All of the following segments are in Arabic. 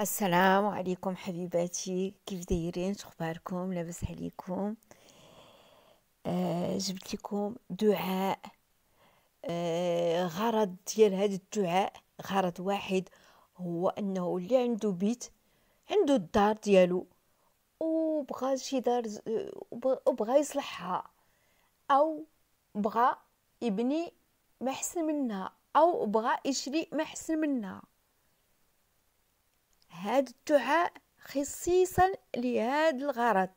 السلام عليكم حبيباتي كيف دايرين شخباركم لاباس عليكم آه، جبت لكم دعاء آه، غرض ديال هذا الدعاء غرض واحد هو انه اللي عنده بيت عنده الدار ديالو وبغى شي دار وبغى يصلحها او بغى يبني ما احسن منها او بغى يشري ما احسن منها هذا الدعاء خصيصا لهذا الغرض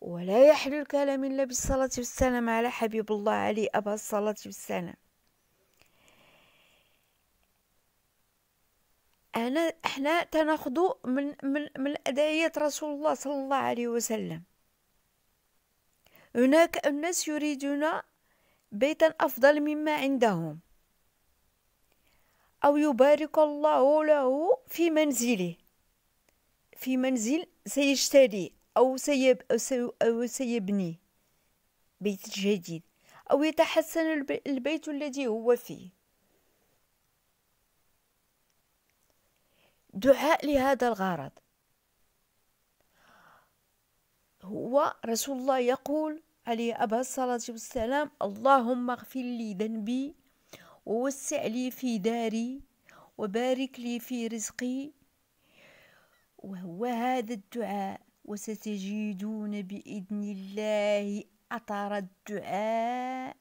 ولا يحل الكلام إلا بالصلاة والسلام على حبيب الله علي أبا الصلاة والسلام أنا إحنا تناخذ من من من أدعية رسول الله صلى الله عليه وسلم هناك الناس يريدون بيتا أفضل مما عندهم أو يبارك الله له في منزله في منزل سيشتري أو, سيب أو سيبني بيت جديد أو يتحسن البيت الذي هو فيه دعاء لهذا الغرض هو رسول الله يقول عليه أبا الصلاة والسلام اللهم اغفر لي ذنبي ووسع لي في داري وبارك لي في رزقي وهو هذا الدعاء وستجدون بإذن الله أثر الدعاء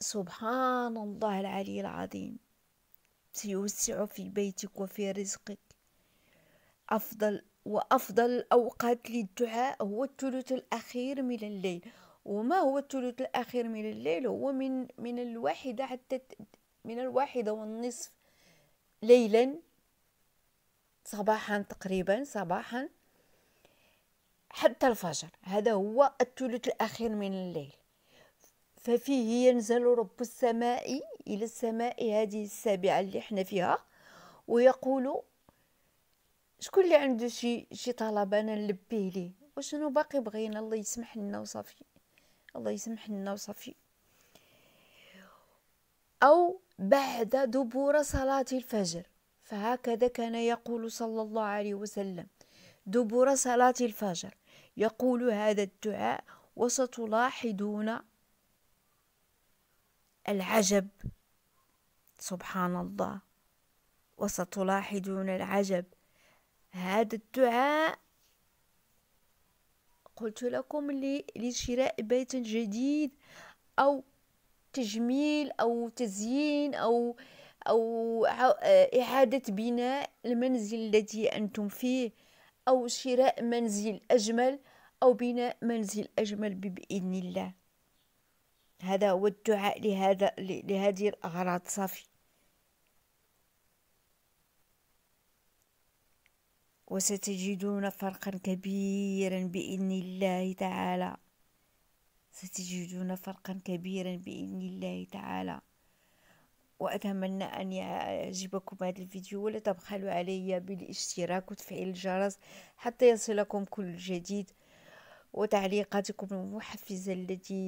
سبحان الله العلي العظيم سيوسع في بيتك وفي رزقك أفضل وأفضل الأوقات للدعاء هو الثلث الأخير من الليل وما هو الثلث الأخير من الليل هو من من الواحدة حتى من الواحدة والنصف ليلا صباحا تقريبا صباحا حتى الفجر هذا هو الثلث الأخير من الليل ففيه ينزل رب السماء إلى السماء هذه السابعة اللي احنا فيها ويقول شكون اللي عنده شي شي طلب انا نلبيه ليه وشنو باقي بغينا الله يسمح لنا وصافي الله يسمح لنا وصافي أو بعد دبر صلاة الفجر فهكذا كان يقول صلى الله عليه وسلم دبر صلاة الفجر يقول هذا الدعاء وستلاحظون العجب سبحان الله وستلاحظون العجب هذا الدعاء قلت لكم لشراء بيت جديد أو تجميل أو تزيين أو أو إعادة بناء المنزل الذي أنتم فيه أو شراء منزل أجمل أو بناء منزل أجمل بإذن الله هذا هو الدعاء لهذا لهذه الأغراض صافي وستجدون فرقا كبيرا بإذن الله تعالى ستجدون فرقا كبيرا بإذن الله تعالى وأتمنى أن يعجبكم هذا الفيديو ولا تبخلوا علي بالاشتراك وتفعيل الجرس حتى يصلكم كل جديد وتعليقاتكم المحفزة التي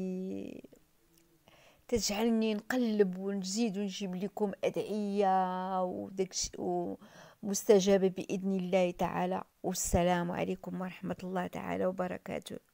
تجعلني نقلب ونزيد ونجيب لكم أدعية وداكشي ومستجابة بإذن الله تعالى والسلام عليكم ورحمة الله تعالى وبركاته